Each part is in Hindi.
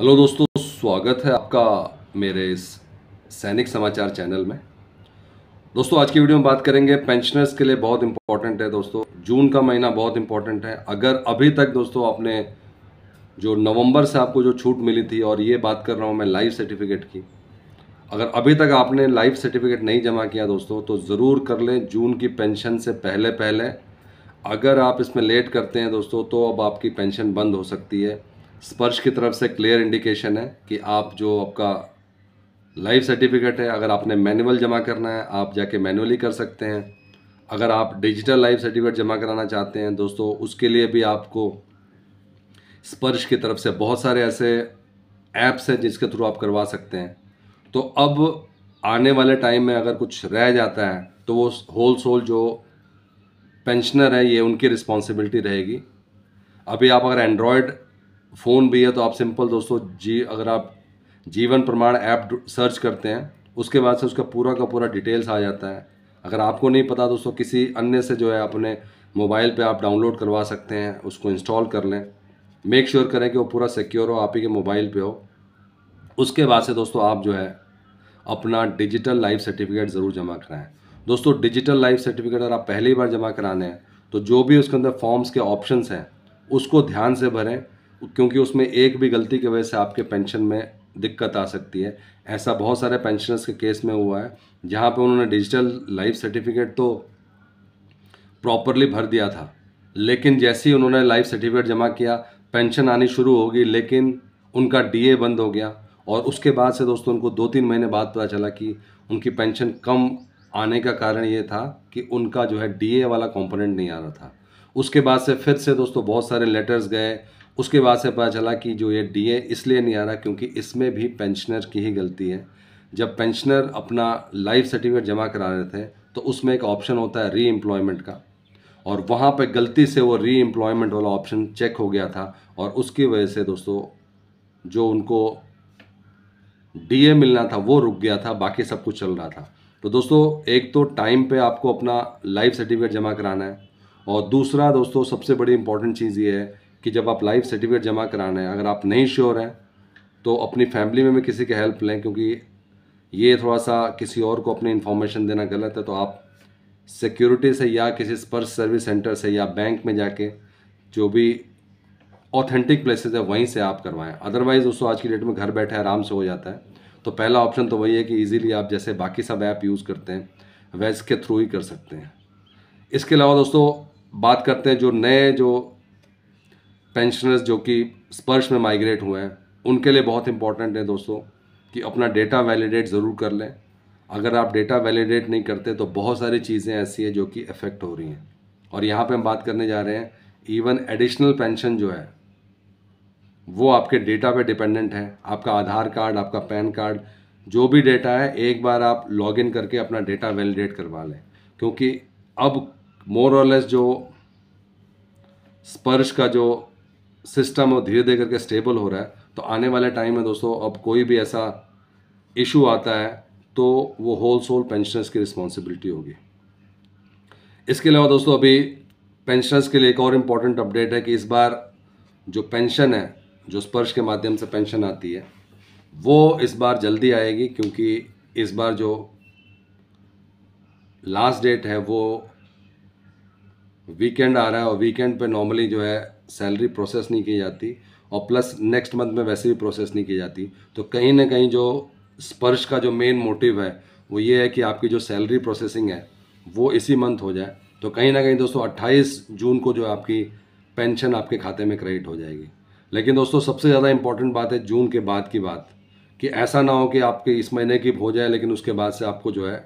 हेलो दोस्तों स्वागत है आपका मेरे इस सैनिक समाचार चैनल में दोस्तों आज की वीडियो में बात करेंगे पेंशनर्स के लिए बहुत इंपॉर्टेंट है दोस्तों जून का महीना बहुत इंपॉर्टेंट है अगर अभी तक दोस्तों आपने जो नवंबर से आपको जो छूट मिली थी और ये बात कर रहा हूँ मैं लाइफ सर्टिफिकेट की अगर अभी तक आपने लाइफ सर्टिफिकेट नहीं जमा किया दोस्तों तो ज़रूर कर लें जून की पेंशन से पहले पहले अगर आप इसमें लेट करते हैं दोस्तों तो अब आपकी पेंशन बंद हो सकती है स्पर्श की तरफ से क्लियर इंडिकेशन है कि आप जो आपका लाइफ सर्टिफिकेट है अगर आपने मैनुअल जमा करना है आप जाके मैनुअली कर सकते हैं अगर आप डिजिटल लाइफ सर्टिफिकेट जमा कराना चाहते हैं दोस्तों उसके लिए भी आपको स्पर्श की तरफ से बहुत सारे ऐसे ऐप्स हैं जिसके थ्रू आप करवा सकते हैं तो अब आने वाले टाइम में अगर कुछ रह जाता है तो वो होल सोल जो पेंशनर है ये उनकी रिस्पॉन्सिबिलिटी रहेगी अभी आप अगर एंड्रॉयड फ़ोन भी है तो आप सिंपल दोस्तों जी अगर आप जीवन प्रमाण ऐप सर्च करते हैं उसके बाद से उसका पूरा का पूरा डिटेल्स आ जाता है अगर आपको नहीं पता दोस्तों किसी अन्य से जो है अपने मोबाइल पे आप डाउनलोड करवा सकते हैं उसको इंस्टॉल कर लें मेक श्योर sure करें कि वो पूरा सिक्योर हो आप ही के मोबाइल पे हो उसके बाद से दोस्तों आप जो है अपना डिजिटल लाइफ सर्टिफिकेट ज़रूर जमा कराएं दोस्तों डिजिटल लाइफ सर्टिफिकेट अगर आप पहली बार जमा कराने हैं तो जो भी उसके अंदर फॉर्म्स के ऑप्शन हैं उसको ध्यान से भरें क्योंकि उसमें एक भी गलती की वजह से आपके पेंशन में दिक्कत आ सकती है ऐसा बहुत सारे पेंशनर्स के केस में हुआ है जहाँ पे उन्होंने डिजिटल लाइफ सर्टिफिकेट तो प्रॉपरली भर दिया था लेकिन जैसे ही उन्होंने लाइफ सर्टिफिकेट जमा किया पेंशन आनी शुरू होगी लेकिन उनका डीए बंद हो गया और उसके बाद से दोस्तों उनको दो तीन महीने बाद पता चला कि उनकी पेंशन कम आने का कारण ये था कि उनका जो है डीए वाला कंपोनेंट नहीं आ रहा था उसके बाद से फिर से दोस्तों बहुत सारे लेटर्स गए उसके बाद से पता चला कि जो ये डीए इसलिए नहीं आ रहा क्योंकि इसमें भी पेंशनर की ही गलती है जब पेंशनर अपना लाइफ सर्टिफिकेट जमा करा रहे थे तो उसमें एक ऑप्शन होता है री एम्प्लॉयमेंट का और वहाँ पर गलती से वो री एम्प्लॉयमेंट वाला ऑप्शन चेक हो गया था और उसकी वजह से दोस्तों जो उनको डीए मिलना था वो रुक गया था बाकी सब कुछ चल रहा था तो दोस्तों एक तो टाइम पे आपको अपना लाइफ सर्टिफिकेट जमा कराना है और दूसरा दोस्तों सबसे बड़ी इंपॉर्टेंट चीज़ ये है कि जब आप लाइफ सर्टिफिकेट जमा कराना है अगर आप नहीं श्योर हैं तो अपनी फैमिली में भी किसी की हेल्प लें क्योंकि ये थोड़ा सा किसी और को अपनी इन्फॉर्मेशन देना गलत है तो आप सिक्योरिटी से या किसी स्पर्श सर्विस सेंटर से या बैंक में जाके जो भी ऑथेंटिक प्लेसेस है वहीं से आप करवाएं अदरवाइज़ दोस्तों आज की डेट में घर बैठे आराम से हो जाता है तो पहला ऑप्शन तो वही है कि इजीली आप जैसे बाकी सब ऐप यूज़ करते हैं वैस के थ्रू ही कर सकते हैं इसके अलावा दोस्तों बात करते हैं जो नए जो पेंशनर्स जो कि स्पर्श में माइग्रेट हुए हैं उनके लिए बहुत इंपॉर्टेंट है दोस्तों कि अपना डेटा वैलिडेट ज़रूर कर लें अगर आप डेटा वैलिडेट नहीं करते तो बहुत सारी चीज़ें ऐसी हैं जो कि अफेक्ट हो रही हैं और यहाँ पे हम बात करने जा रहे हैं इवन एडिशनल पेंशन जो है वो आपके डेटा पे डिपेंडेंट है आपका आधार कार्ड आपका पैन कार्ड जो भी डेटा है एक बार आप लॉग इन करके अपना डेटा वैलिडेट करवा लें क्योंकि अब मोर और लेस जो स्पर्श का जो सिस्टम और धीरे धीरे करके स्टेबल हो रहा है तो आने वाले टाइम में दोस्तों अब कोई भी ऐसा इशू आता है तो वो होल सोल पेंशनर्स की रिस्पॉन्सिबिलिटी होगी इसके अलावा दोस्तों अभी पेंशनर्स के लिए एक और इम्पॉर्टेंट अपडेट है कि इस बार जो पेंशन है जो स्पर्श के माध्यम से पेंशन आती है वो इस बार जल्दी आएगी क्योंकि इस बार जो लास्ट डेट है वो वीकेंड आ रहा है और वीकेंड पे नॉर्मली जो है सैलरी प्रोसेस नहीं की जाती और प्लस नेक्स्ट मंथ में वैसे भी प्रोसेस नहीं की जाती तो कहीं ना कहीं जो स्पर्श का जो मेन मोटिव है वो ये है कि आपकी जो सैलरी प्रोसेसिंग है वो इसी मंथ हो जाए तो कहीं ना कहीं दोस्तों 28 जून को जो आपकी पेंशन आपके खाते में क्रेडिट हो जाएगी लेकिन दोस्तों सबसे ज़्यादा इंपॉर्टेंट बात है जून के बाद की बात कि ऐसा ना हो कि आपके इस महीने की हो जाए लेकिन उसके बाद से आपको जो है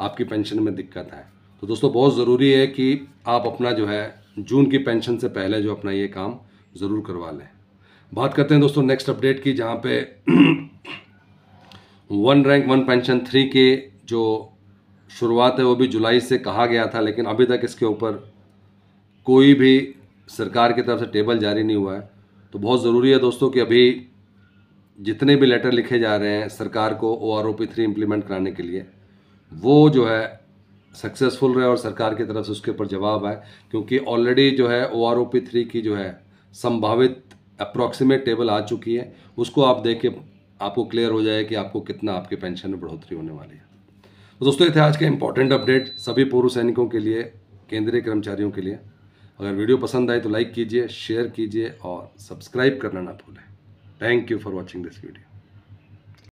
आपकी पेंशन में दिक्कत है तो दोस्तों बहुत ज़रूरी है कि आप अपना जो है जून की पेंशन से पहले जो अपना ये काम ज़रूर करवा लें बात करते हैं दोस्तों नेक्स्ट अपडेट की जहाँ पे one rank one pension three के जो शुरुआत है वो भी जुलाई से कहा गया था लेकिन अभी तक इसके ऊपर कोई भी सरकार की तरफ से टेबल जारी नहीं हुआ है तो बहुत ज़रूरी है दोस्तों कि अभी जितने भी लेटर लिखे जा रहे हैं सरकार को O R O P three implement कराने के लिए वो जो है सक्सेसफुल रहे और सरकार की तरफ से उसके ऊपर जवाब आए क्योंकि ऑलरेडी जो है O R O P three की जो है संभावित अप्रॉक्सीमेट टेबल आ चुकी है उसको आप देख के आपको क्लियर हो जाए कि आपको कितना आपके पेंशन में बढ़ोतरी होने वाली है तो दोस्तों ये थे आज के इंपॉर्टेंट अपडेट सभी पूर्व सैनिकों के लिए केंद्रीय कर्मचारियों के लिए अगर वीडियो पसंद आए तो लाइक कीजिए शेयर कीजिए और सब्सक्राइब करना ना भूलें thank you for watching this video